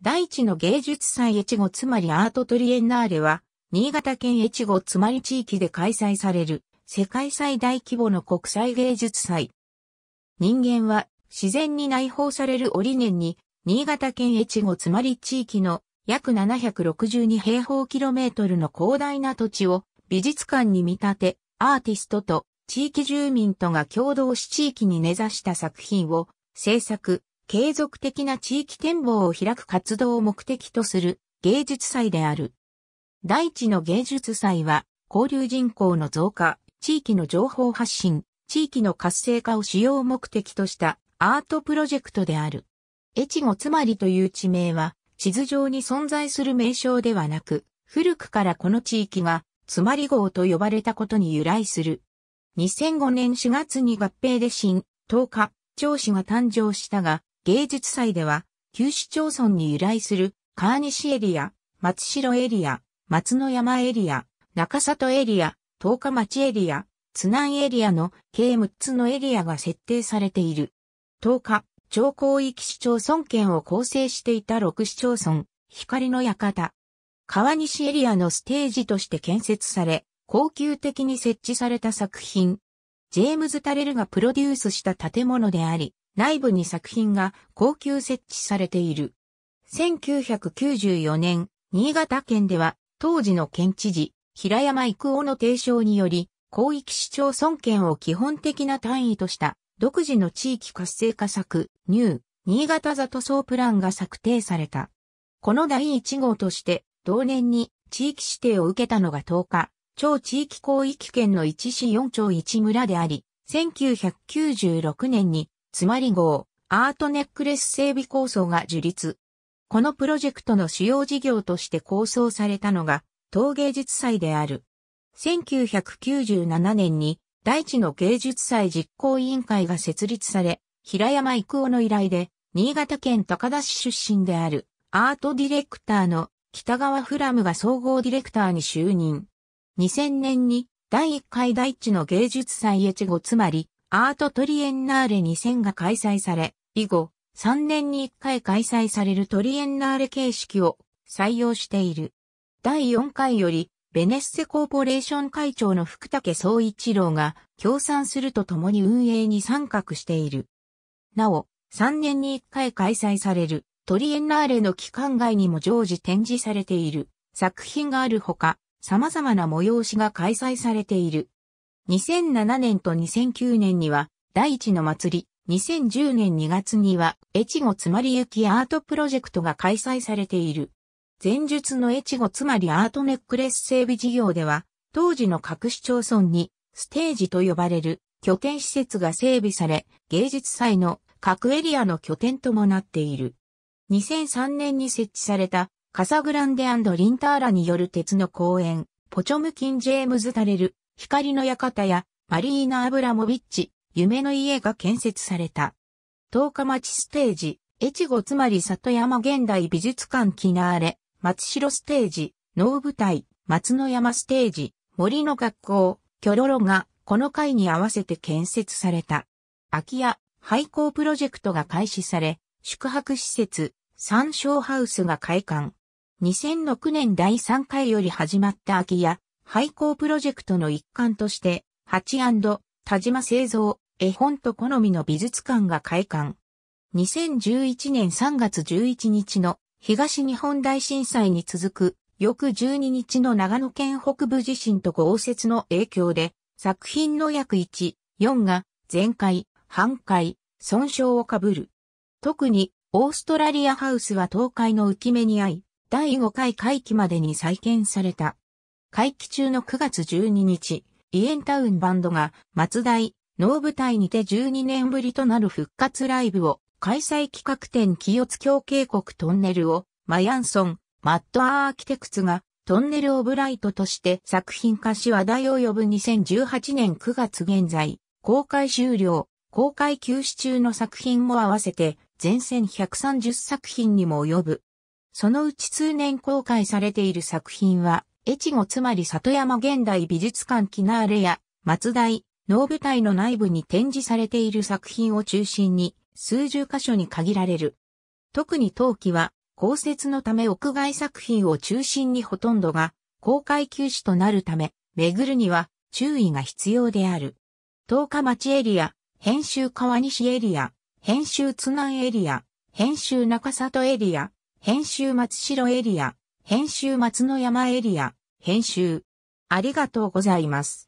第一の芸術祭越後つまりアートトリエンナーレは、新潟県越後つまり地域で開催される、世界最大規模の国際芸術祭。人間は自然に内包される折り年に、新潟県越後つまり地域の約762平方キロメートルの広大な土地を美術館に見立て、アーティストと地域住民とが共同し地域に根ざした作品を制作、継続的な地域展望を開く活動を目的とする芸術祭である。大地の芸術祭は、交流人口の増加、地域の情報発信、地域の活性化を使用目的としたアートプロジェクトである。越後つまりという地名は、地図上に存在する名称ではなく、古くからこの地域が、つまり号と呼ばれたことに由来する。2005年4月に合併で新、10日、長子が誕生したが、芸術祭では、旧市町村に由来する川西エリア、松代エリア、松の山エリア、中里エリア、十日町エリア、津南エリアの計6つのエリアが設定されている。10日、超広域市町村圏を構成していた6市町村、光の館。川西エリアのステージとして建設され、恒久的に設置された作品。ジェームズ・タレルがプロデュースした建物であり、内部に作品が高級設置されている。1994年、新潟県では、当時の県知事、平山育夫の提唱により、広域市町村圏を基本的な単位とした、独自の地域活性化策、ニュー、新潟座塗装プランが策定された。この第1号として、同年に地域指定を受けたのが10日、超地域広域圏の1市4町1村であり、1996年につまり号、アートネックレス整備構想が樹立。このプロジェクトの主要事業として構想されたのが、陶芸術祭である。1997年に、大地の芸術祭実行委員会が設立され、平山育夫の依頼で、新潟県高田市出身である、アートディレクターの北川フラムが総合ディレクターに就任。2000年に第1回大地の芸術祭越後つまりアートトリエンナーレ2000が開催され、以後、3年に1回開催されるトリエンナーレ形式を採用している。第4回より、ベネッセコーポレーション会長の福武総一郎が協賛するとともに運営に参画している。なお、3年に1回開催されるトリエンナーレの期間外にも常時展示されている作品があるほか、様々な催しが開催されている。2007年と2009年には、第一の祭り、2010年2月には、越後つまり雪アートプロジェクトが開催されている。前述の越後つまりアートネックレス整備事業では、当時の各市町村に、ステージと呼ばれる拠点施設が整備され、芸術祭の各エリアの拠点ともなっている。2003年に設置された、カサグランデリンターラによる鉄の公園、ポチョムキン・ジェームズ・タレル、光の館やマリーナ・アブラモビッチ、夢の家が建設された。十日町ステージ、越後つまり里山現代美術館キナーレ、松城ステージ、能舞台、松の山ステージ、森の学校、キョロロが、この回に合わせて建設された。空き家、廃校プロジェクトが開始され、宿泊施設、参照ハウスが開館。2006年第3回より始まった空き家、廃校プロジェクトの一環として、八田島製造、絵本と好みの美術館が開館。2011年3月11日の東日本大震災に続く翌12日の長野県北部地震と豪雪の影響で作品の約1、4が全壊、半壊、損傷を被る。特にオーストラリアハウスは倒壊の浮き目に遭い、第5回回帰までに再建された。会期中の9月12日、イエンタウンバンドが松ノ能舞台にて12年ぶりとなる復活ライブを開催企画展清津峡渓谷トンネルをマヤンソン、マットアーキテクツがトンネルオブライトとして作品化し話題を呼ぶ2018年9月現在、公開終了、公開休止中の作品も合わせて全線130作品にも及ぶ。そのうち通年公開されている作品は越後つまり里山現代美術館キナーレや松台、能舞台の内部に展示されている作品を中心に数十箇所に限られる。特に陶器は公設のため屋外作品を中心にほとんどが公開休止となるため、巡るには注意が必要である。十日町エリア、編集川西エリア、編集津南エリア、編集中里エリア、編集松城エリア、編集松の山エリア、編集。ありがとうございます。